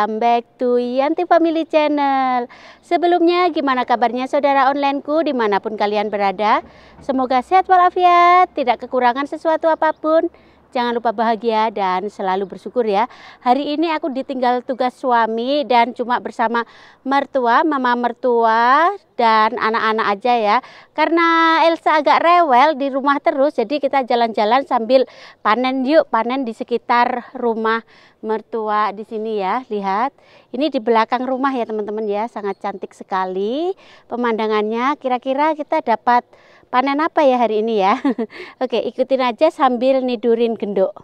Welcome back to Yanti Family Channel Sebelumnya gimana kabarnya saudara onlineku dimanapun kalian berada Semoga sehat walafiat, tidak kekurangan sesuatu apapun Jangan lupa bahagia dan selalu bersyukur ya. Hari ini aku ditinggal tugas suami dan cuma bersama mertua, mama mertua dan anak-anak aja ya. Karena Elsa agak rewel di rumah terus, jadi kita jalan-jalan sambil panen yuk, panen di sekitar rumah mertua di sini ya. Lihat, ini di belakang rumah ya teman-teman ya, sangat cantik sekali pemandangannya. Kira-kira kita dapat panen apa ya hari ini ya oke ikutin aja sambil nidurin genduk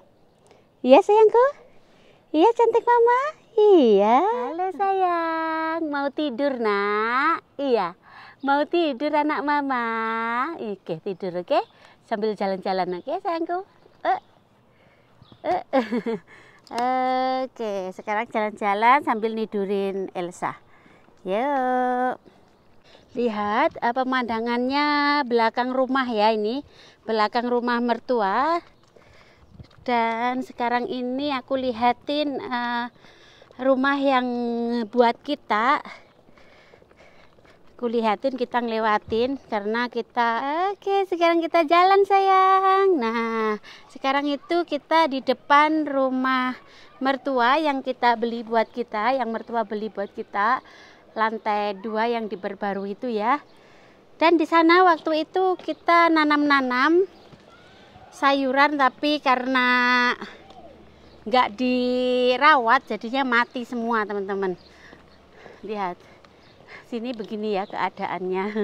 iya sayangku iya cantik mama iya halo sayang mau tidur nak iya mau tidur anak mama oke tidur oke sambil jalan-jalan oke sayangku eh. Eh. Oke, sekarang jalan-jalan sambil nidurin Elsa. Yuk. Lihat eh, pemandangannya belakang rumah ya ini. Belakang rumah mertua. Dan sekarang ini aku lihatin uh, rumah yang buat kita. Aku lihatin kita ngelewatin karena kita Oke, sekarang kita jalan sayang. Nah, sekarang itu kita di depan rumah mertua yang kita beli buat kita, yang mertua beli buat kita lantai dua yang diperbarui itu ya. Dan di sana waktu itu kita nanam-nanam sayuran tapi karena nggak dirawat jadinya mati semua teman-teman. Lihat sini begini ya keadaannya.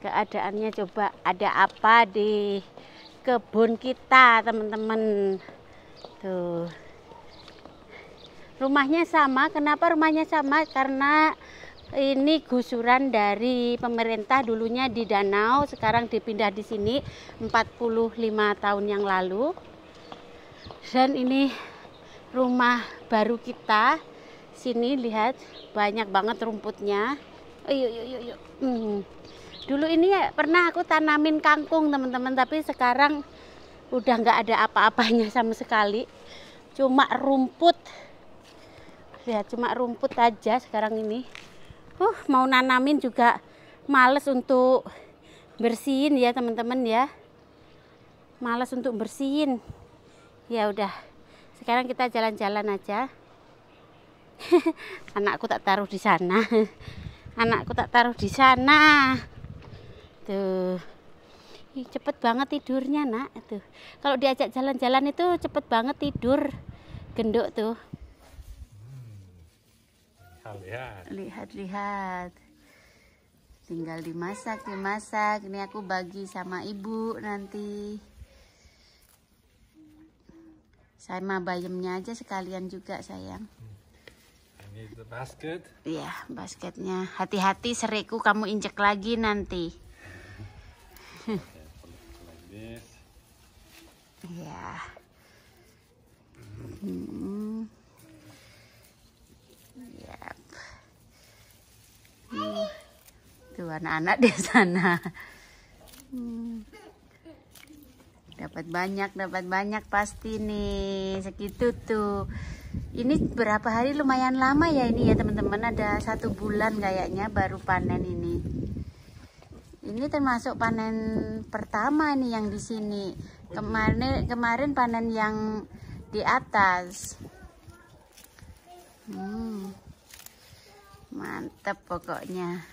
Keadaannya coba ada apa di kebun kita teman-teman. Tuh. Rumahnya sama, kenapa rumahnya sama? Karena ini gusuran dari pemerintah dulunya di danau, sekarang dipindah di sini 45 tahun yang lalu. Dan ini rumah baru kita. Sini lihat banyak banget rumputnya. Oh, yuk yuk yuk yuk. Hmm. Dulu ini ya, pernah aku tanamin kangkung teman-teman, tapi sekarang udah nggak ada apa-apanya sama sekali. Cuma rumput. Lihat cuma rumput aja sekarang ini uh mau nanamin juga males untuk bersihin ya teman-teman ya males untuk bersihin ya udah sekarang kita jalan-jalan aja anakku tak taruh di sana anakku tak taruh di sana tuh Ih, cepet banget tidurnya nak tuh kalau diajak jalan-jalan itu cepet banget tidur genduk tuh lihat lihat lihat tinggal dimasak dimasak ini aku bagi sama ibu nanti sama bayamnya aja sekalian juga sayang hmm. ini the basket iya basketnya hati-hati seriku kamu injek lagi nanti ya yeah. hmm. itu anak-anak di sana. Dapat banyak, dapat banyak pasti nih. Segitu tuh. Ini berapa hari lumayan lama ya ini ya teman-teman. Ada satu bulan kayaknya baru panen ini. Ini termasuk panen pertama nih yang di sini. Kemarin kemarin panen yang di atas. Hmm mantap pokoknya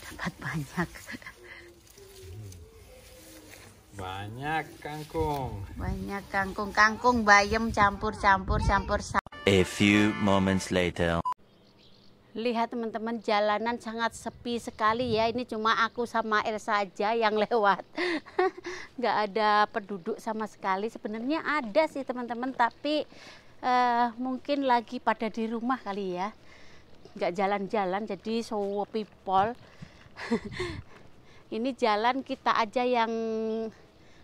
dapat banyak banyak kangkung banyak kangkung kangkung bayam campur campur campur a few moments later lihat teman-teman jalanan sangat sepi sekali ya ini cuma aku sama Elsa aja yang lewat nggak ada penduduk sama sekali sebenarnya ada sih teman-teman tapi uh, mungkin lagi pada di rumah kali ya nggak jalan-jalan jadi so people ini jalan kita aja yang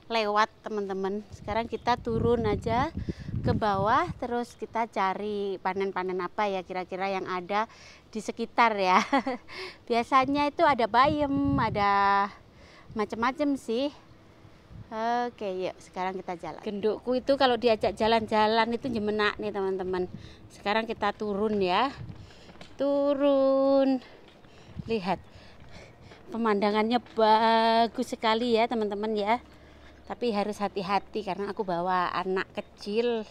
lewat teman-teman sekarang kita turun aja ke bawah terus kita cari panen-panen apa ya kira-kira yang ada di sekitar ya biasanya itu ada bayam ada macam-macam sih Oke, yuk sekarang kita jalan. Gendukku itu kalau diajak jalan-jalan itu jemenak nih teman-teman. Sekarang kita turun ya. Turun. Lihat. Pemandangannya bagus sekali ya teman-teman ya. Tapi harus hati-hati karena aku bawa anak kecil.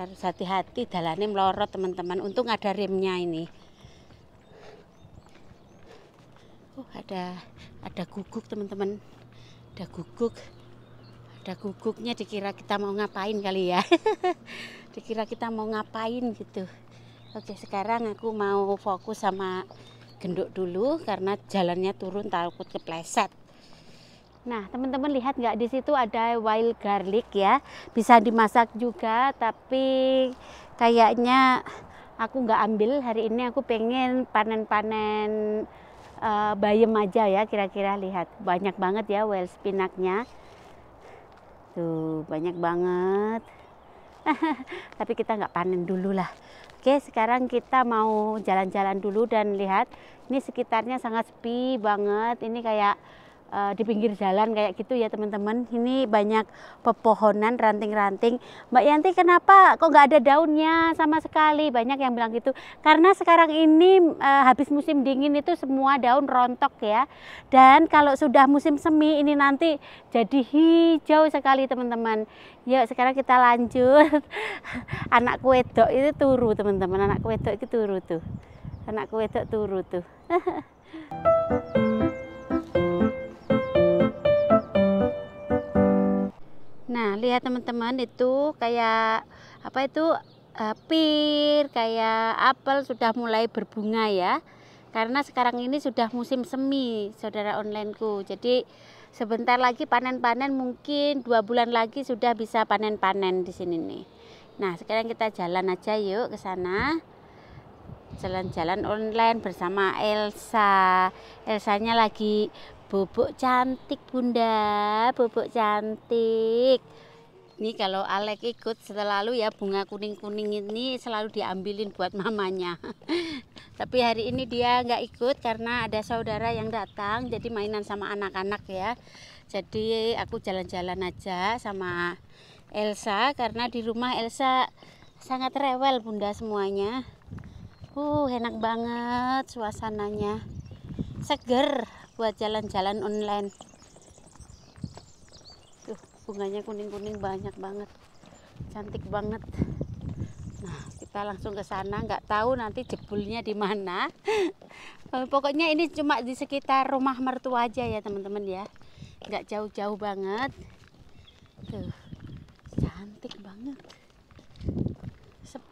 Harus hati-hati jalannya melorot teman-teman. Untung ada remnya ini. Oh, ada ada guguk teman-teman. Ada guguk. Ada guguknya dikira kita mau ngapain kali ya. dikira kita mau ngapain gitu. Oke, sekarang aku mau fokus sama genduk dulu karena jalannya turun takut kepleset. Nah, teman-teman lihat nggak di situ ada wild garlic ya. Bisa dimasak juga, tapi kayaknya aku nggak ambil hari ini. Aku pengen panen-panen uh, eh, bayem aja ya kira-kira lihat banyak banget ya well spinaknya tuh banyak banget tapi kita nggak panen dulu lah Oke sekarang kita mau jalan-jalan dulu dan lihat ini sekitarnya sangat sepi banget ini kayak uh, di pinggir jalan kayak gitu ya teman-teman. Ini banyak pepohonan, ranting-ranting. Mbak Yanti kenapa kok nggak ada daunnya sama sekali? Banyak yang bilang gitu. Karena sekarang ini uh, habis musim dingin itu semua daun rontok ya. Dan kalau sudah musim semi ini nanti jadi hijau sekali teman-teman. Yuk sekarang kita lanjut. anak wedok itu turu teman-teman. Anak wedok itu turu tuh. Anak wedok turu tuh. Nah, lihat teman-teman itu kayak apa itu uh, pir, kayak apel sudah mulai berbunga ya. Karena sekarang ini sudah musim semi, saudara onlineku. Jadi sebentar lagi panen-panen mungkin dua bulan lagi sudah bisa panen-panen di sini nih. Nah, sekarang kita jalan aja yuk ke sana. Jalan-jalan online bersama Elsa. Elsanya lagi Bubuk cantik bunda, bubuk cantik. Ini kalau Alek ikut selalu ya bunga kuning-kuning ini selalu diambilin buat mamanya. Tapi hari ini dia nggak ikut karena ada saudara yang datang, jadi mainan sama anak-anak ya. Jadi aku jalan-jalan aja sama Elsa karena di rumah Elsa sangat rewel bunda semuanya. Uh enak banget suasananya, seger buat jalan-jalan online tuh bunganya kuning-kuning banyak banget cantik banget nah kita langsung ke sana nggak tahu nanti jebulnya di mana eh, pokoknya ini cuma di sekitar rumah mertua aja ya teman-teman ya nggak jauh-jauh banget tuh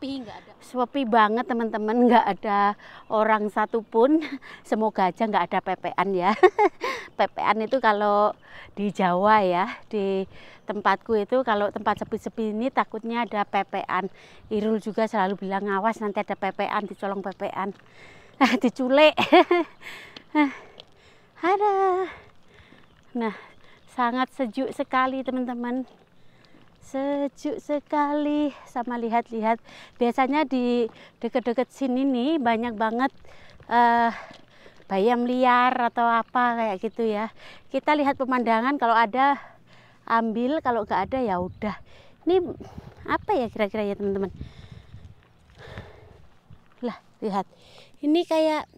sepi nggak ada sepi banget teman-teman nggak ada orang satupun semoga aja nggak ada pepean ya pepean itu kalau di Jawa ya di tempatku itu kalau tempat sepi-sepi ini takutnya ada pepean Irul juga selalu bilang awas nanti ada pepean dicolong pepean nah, diculik ada nah sangat sejuk sekali teman-teman sejuk sekali sama lihat-lihat biasanya di deket-deket sini nih banyak banget uh, eh, bayam liar atau apa kayak gitu ya kita lihat pemandangan kalau ada ambil kalau nggak ada ya udah ini apa ya kira-kira ya teman-teman lah lihat ini kayak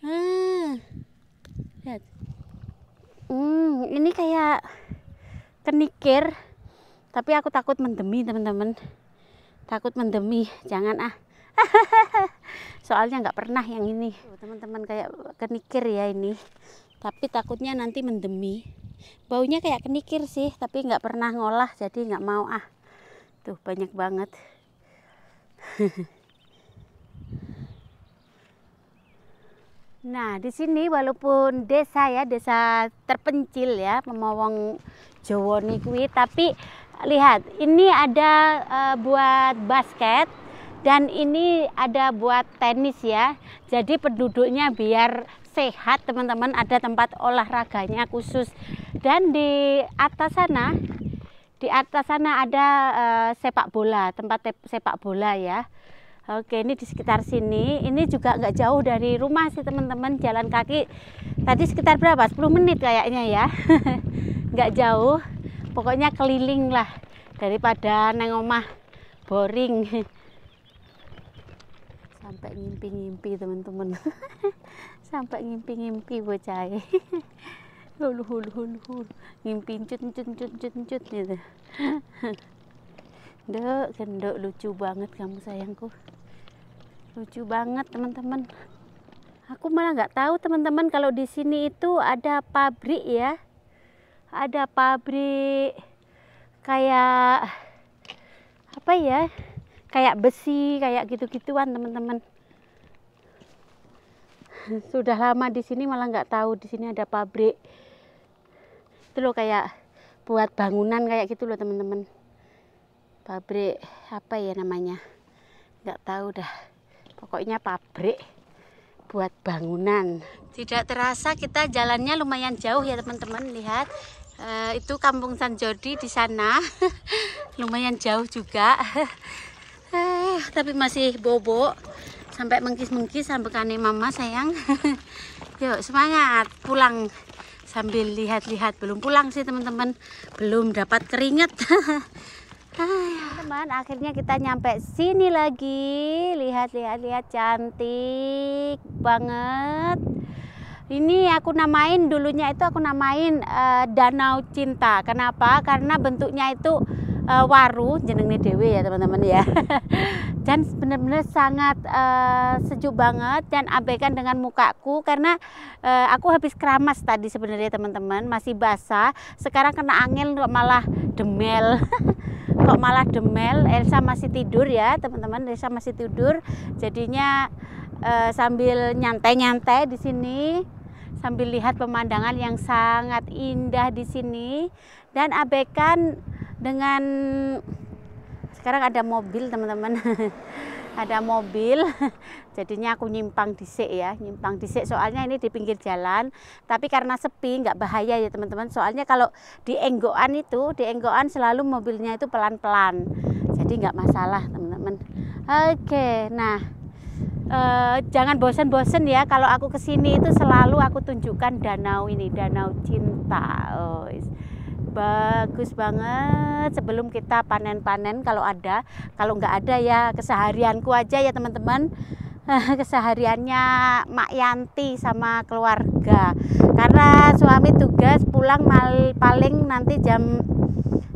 hmm, lihat hmm ini kayak kenikir tapi aku takut mendemi teman-teman takut mendemi jangan ah soalnya nggak pernah yang ini iya. teman-teman kayak kenikir ya ini tapi takutnya nanti mendemi baunya kayak kenikir sih tapi nggak pernah ngolah jadi nggak mau ah tuh banyak banget Nah, di sini walaupun desa ya, desa terpencil ya, memowong Jawa Nikwi tapi lihat ini ada uh, buat basket dan ini ada buat tenis ya jadi penduduknya biar sehat teman-teman ada tempat olahraganya khusus dan di atas sana di atas sana ada uh, sepak bola tempat sepak bola ya Oke ini di sekitar sini ini juga nggak jauh dari rumah sih teman-teman jalan kaki tadi sekitar berapa 10 menit kayaknya ya nggak jauh pokoknya keliling lah daripada neng omah boring sampai ngimpi-ngimpi teman-teman sampai ngimpi-ngimpi bocah hulu hulu hulu hulu ngimpi cut cut cut cut cut gitu Dek, gendok lucu banget kamu sayangku. Lucu banget teman-teman. Aku malah nggak tahu teman-teman kalau di sini itu ada pabrik ya ada pabrik kayak apa ya kayak besi kayak gitu-gituan teman-teman sudah lama di sini malah nggak tahu di sini ada pabrik itu loh kayak buat bangunan kayak gitu loh teman-teman pabrik apa ya namanya nggak tahu dah pokoknya pabrik buat bangunan tidak terasa kita jalannya lumayan jauh ya teman-teman lihat Eh, itu kampung Sanjodi di sana lumayan jauh juga uh, tapi masih bobo sampai mengkis-mengkis sampai kane mama sayang yuk semangat pulang sambil lihat-lihat belum pulang sih teman-teman belum dapat keringet teman akhirnya kita nyampe sini lagi lihat-lihat lihat cantik banget ini aku namain dulunya itu aku namain uh, Danau Cinta. Kenapa? Karena bentuknya itu uh, waru jenengnya dewe ya teman-teman ya dan benar-benar sangat uh, sejuk banget dan abaikan dengan mukaku karena uh, aku habis keramas tadi sebenarnya teman-teman masih basah sekarang kena angin kok malah demel kok malah demel Elsa masih tidur ya teman-teman Elsa masih tidur jadinya uh, sambil nyantai-nyantai di sini sambil lihat pemandangan yang sangat indah di sini dan abaikan dengan sekarang ada mobil teman-teman ada mobil jadinya aku nyimpang disik ya nyimpang disik soalnya ini di pinggir jalan tapi karena sepi nggak bahaya ya teman-teman soalnya kalau di enggoan itu di enggoan selalu mobilnya itu pelan-pelan jadi nggak masalah teman-teman oke nah eh, jangan bosen-bosen ya kalau aku kesini itu selalu aku tunjukkan danau ini danau cinta oh, bagus banget sebelum kita panen-panen kalau ada kalau nggak ada ya keseharianku aja ya teman-teman eh, kesehariannya Mak Yanti sama keluarga karena suami tugas pulang mal, paling nanti jam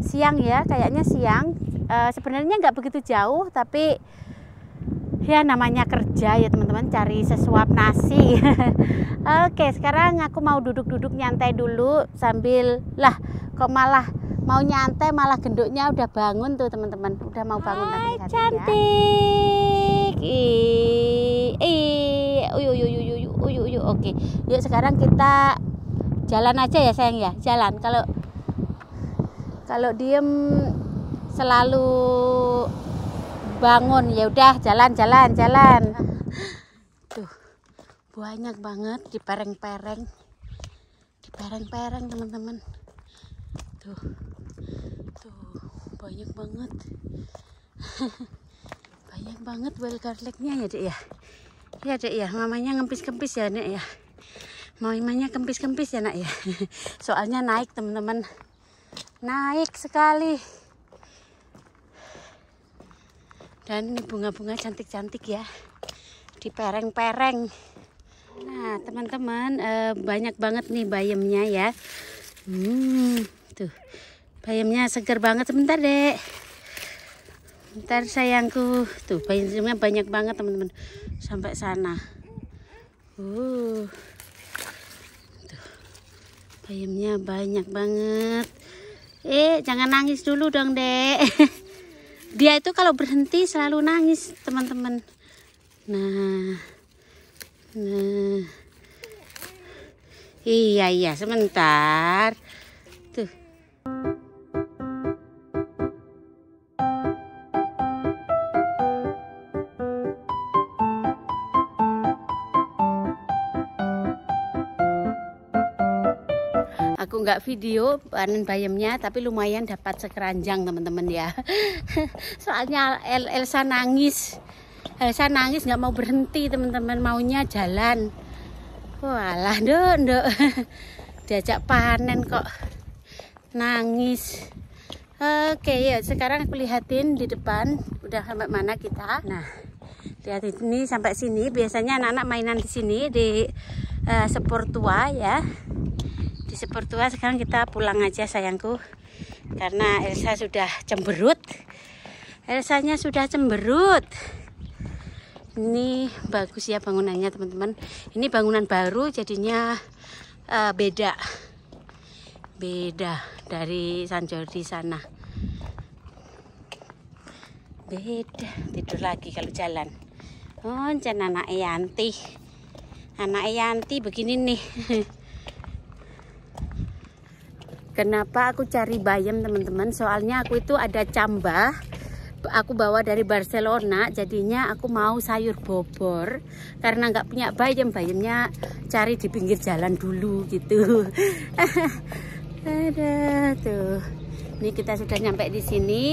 siang ya kayaknya siang e, sebenarnya nggak begitu jauh tapi ya namanya kerja ya teman-teman cari sesuap nasi oke sekarang aku mau duduk-duduk nyantai dulu sambil lah kok malah mau nyantai malah genduknya udah bangun tuh teman-teman udah mau bangun Hai, nanti cantik ya. uyu uyu uyu uyu uyu oke yuk sekarang kita jalan aja ya sayang ya jalan kalau kalau diem selalu bangun ya udah jalan jalan jalan tuh banyak banget di pereng-pereng di pereng-pereng teman-teman tuh tuh banyak banget banyak banget bel garlicnya ya dek ya ya dek ya mamanya ngempis-kempis ya nek ya mamanya kempis-kempis ya nak ya soalnya naik teman-teman naik sekali dan ini bunga-bunga cantik-cantik ya. Di pereng-pereng. Nah, teman-teman eh, banyak banget nih bayamnya ya. Hmm, tuh. Bayamnya segar banget sebentar, Dek. Bentar sayangku. Tuh, bayamnya banyak banget, teman-teman. Sampai sana. Uh. Tuh. Bayamnya banyak banget. Eh, jangan nangis dulu dong, Dek. dia itu kalau berhenti selalu nangis teman-teman nah nah iya iya sebentar nggak video panen bayamnya tapi lumayan dapat sekeranjang teman-teman ya soalnya El Elsa nangis Elsa nangis nggak mau berhenti teman-teman maunya jalan walah dok dok diajak panen kok nangis oke ya sekarang aku lihatin di depan udah sampai mana kita nah lihat ini sampai sini biasanya anak-anak mainan di sini di uh, sepur tua ya sepertua sekarang kita pulang aja sayangku karena Elsa sudah cemberut Elsanya sudah cemberut ini bagus ya bangunannya teman-teman ini bangunan baru jadinya uh, beda beda dari San Jordi sana beda tidur lagi kalau jalan oh anak Yanti anak Yanti begini nih Kenapa aku cari bayam teman-teman? Soalnya aku itu ada cambah aku bawa dari Barcelona jadinya aku mau sayur bobor karena nggak punya bayam bayamnya cari di pinggir jalan dulu gitu ada tuh ini kita sudah nyampe di sini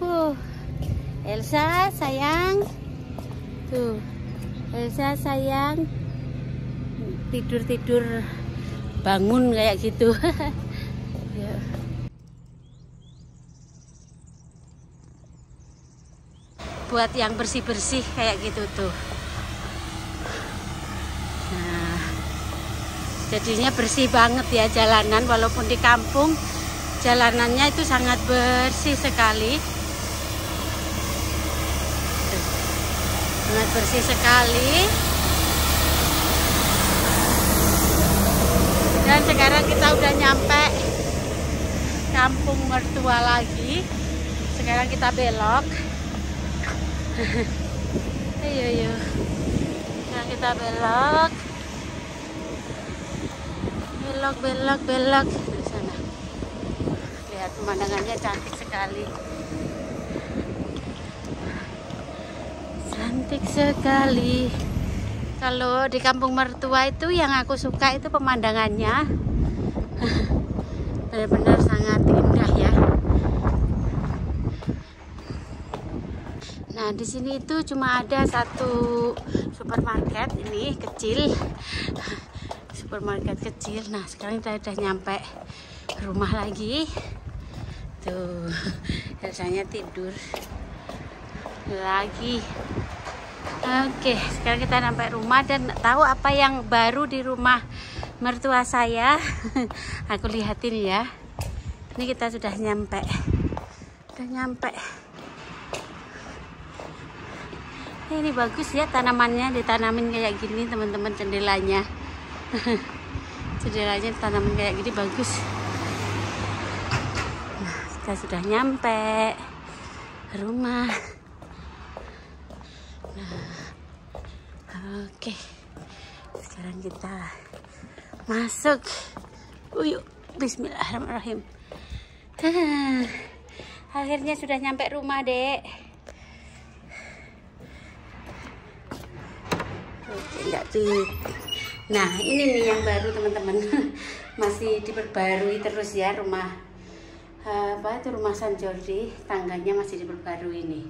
Huh. Elsa sayang tuh Elsa sayang tidur tidur bangun kayak gitu ya. buat yang bersih-bersih kayak gitu tuh nah jadinya bersih banget ya jalanan walaupun di kampung jalanannya itu sangat bersih sekali sangat bersih sekali dan sekarang kita udah nyampe kampung mertua lagi sekarang kita belok ayo iya, ayo iya. sekarang kita belok belok belok belok sana lihat pemandangannya cantik sekali cantik sekali kalau di kampung mertua itu yang aku suka itu pemandangannya benar-benar sangat indah ya nah di sini itu cuma ada satu supermarket ini kecil supermarket kecil nah sekarang kita sudah nyampe rumah lagi tuh rasanya tidur lagi Oke, sekarang kita sampai rumah dan tahu apa yang baru di rumah mertua saya. Aku lihatin ya. Ini kita sudah nyampe. Sudah nyampe. Ini bagus ya tanamannya ditanamin kayak gini teman-teman jendelanya. jendelanya tanaman kayak gini bagus. Nah, kita sudah nyampe rumah. Oke, sekarang kita masuk. Uyuk, oh, Bismillahirrahmanirrahim. Akhirnya sudah nyampe rumah, dek. Oke, enggak tuh. Nah, ini nih yang baru teman-teman. Masih diperbarui terus ya rumah eh, apa itu rumah San Jordi tangganya masih diperbarui ini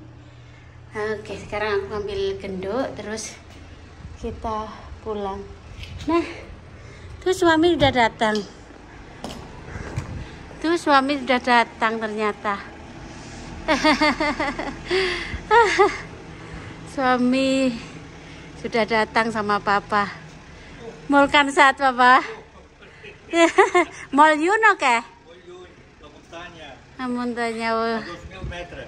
oke sekarang aku ambil genduk terus kita pulang nah tuh suami sudah datang tuh suami sudah datang ternyata suami sudah datang sama papa Mulkan saat papa mall Yuno kah? Amun tanya. Oh. tanya. Tanya.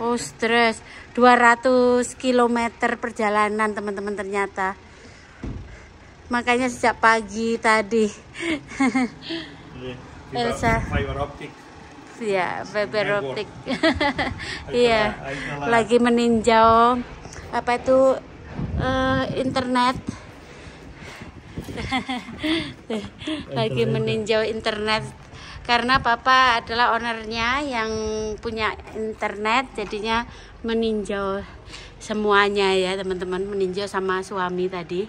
Oh stres 200 km perjalanan teman-teman ternyata Makanya sejak pagi tadi Elsa fiber optik ya fiber optik iya, iya. lagi meninjau apa itu uh, internet lagi meninjau internet karena papa adalah ownernya yang punya internet jadinya meninjau semuanya ya teman-teman meninjau sama suami tadi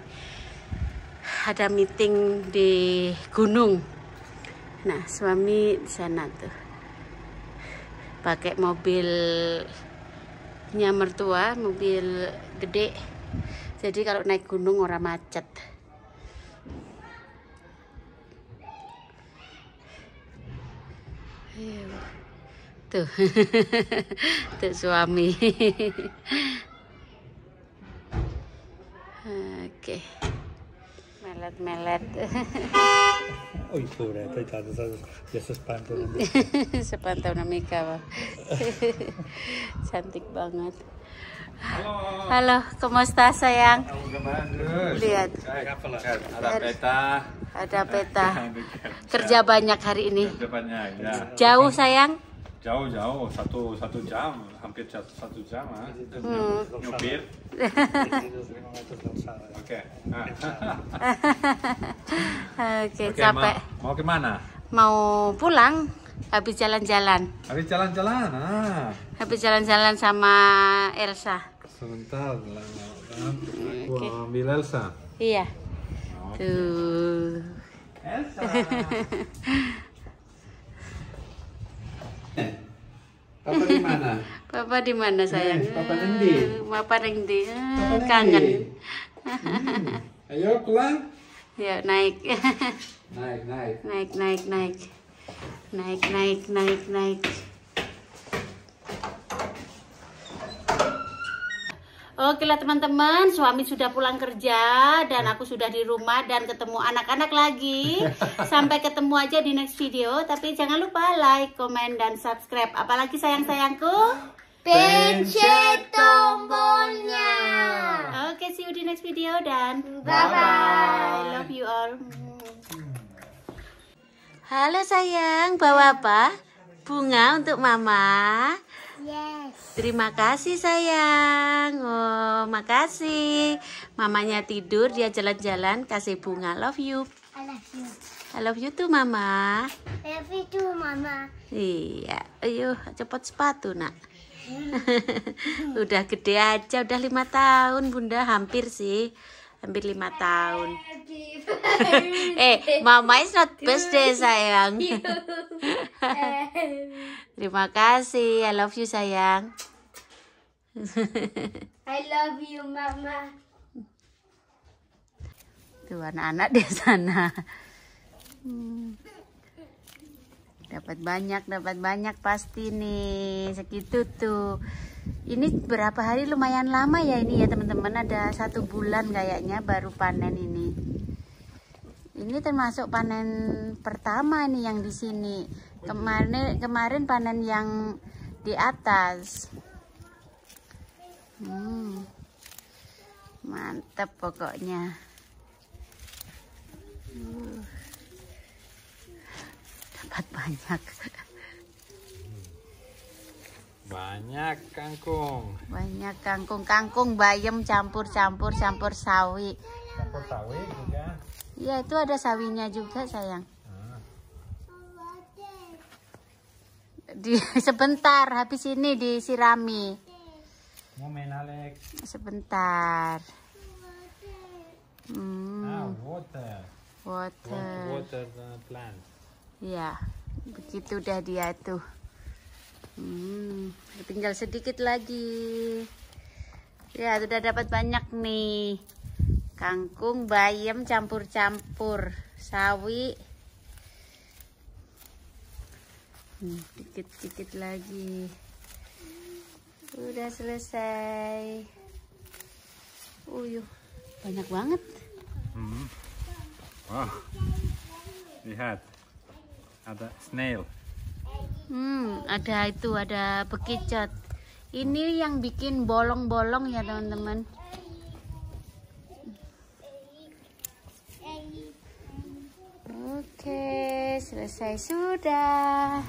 ada meeting di gunung nah suami di sana tuh pakai mobilnya mertua mobil gede jadi kalau naik gunung orang macet tuh tuh suami oke melet melet oh pobre, itu itu espanta. se espanta una mica, va. Cantik banget. Halo. Halo, kumusta sayang? Lihat. Ada peta ada peta kerja banyak hari ini kerja banyak ya. jauh sayang jauh jauh satu satu jam hampir satu jam ah hmm. nyupir oke oke capek mau kemana mau pulang habis jalan-jalan habis jalan-jalan ah habis jalan-jalan sama Elsa sebentar lah okay. ambil Elsa iya Tuh. Papa di mana? Papa di mana eh, sayang? papa Rendi. Ah, papa Rendi. kangen. Hmm. Ayo pulang. Ya naik. naik naik. Naik naik naik. Naik naik naik naik. Oke lah teman-teman, suami sudah pulang kerja dan aku sudah di rumah dan ketemu anak-anak lagi. Sampai ketemu aja di next video, tapi jangan lupa like, comment, dan subscribe. Apalagi sayang-sayangku, pencet tombolnya. Oke, see you di next video dan bye-bye. Love you all. Halo sayang, bawa apa? Bunga untuk mama. Yes. Terima kasih sayang. Oh, makasih. Mamanya tidur, dia jalan-jalan, kasih bunga. Love you. I love you. I love you tuh Mama. I love you too, Mama. Iya. Ayo, cepat sepatu, Nak. Iya. udah gede aja, udah lima tahun, Bunda. Hampir sih hampir lima tahun eh mama is not birthday sayang terima kasih I love you sayang I love you mama tuh anak-anak di sana dapat banyak dapat banyak pasti nih segitu tuh ini berapa hari lumayan lama ya ini ya teman-teman ada satu bulan kayaknya baru panen ini ini termasuk panen pertama nih yang di sini kemarin kemarin panen yang di atas hmm, mantap pokoknya uh, dapat banyak banyak kangkung. Banyak kangkung, kangkung bayam campur-campur campur sawi. Campur sawi juga. Iya, itu ada sawinya juga, sayang. Ah. Di sebentar habis ini disirami. Sebentar. Hmm. Ah, water. Water. Water uh, plant. Iya, begitu dah dia tuh. Hmm, tinggal sedikit lagi. Ya, sudah dapat banyak nih. Kangkung, bayam campur-campur, sawi. dikit hmm, dikit-dikit lagi. Sudah selesai. Uyuh, banyak banget. Hmm. Wah, oh, lihat. Ada snail. Hmm, ada itu, ada bekicot. Ini yang bikin bolong-bolong ya, teman-teman. Oke, selesai sudah.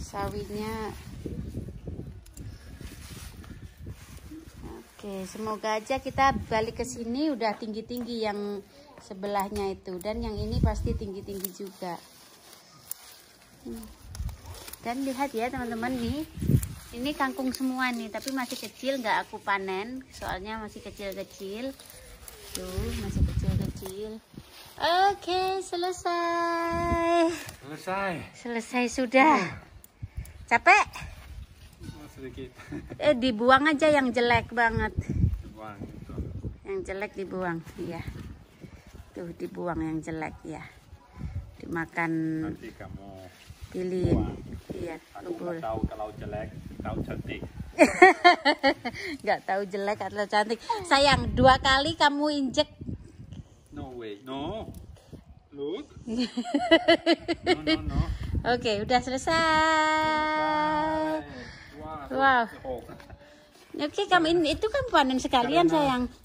Sawinya Oke, semoga aja kita balik ke sini udah tinggi-tinggi yang sebelahnya itu dan yang ini pasti tinggi-tinggi juga. Dan lihat ya teman-teman nih, ini kangkung semua nih, tapi masih kecil nggak aku panen, soalnya masih kecil-kecil. Tuh, masih kecil-kecil. Oke, selesai. Selesai. Selesai sudah. Hmm. Capek? eh dibuang aja yang jelek banget. Gitu. Yang jelek dibuang, iya. Tuh dibuang yang jelek ya. Dimakan. Nanti kamu pilih. Iya. Aku tahu kalau jelek, tahu cantik. nggak tahu jelek atau cantik. Sayang, dua kali kamu injek. No way, no. Look. no, no, no. Oke, okay, udah selesai. selesai. Wow. Oke, kamu itu kan panen sekalian sayang.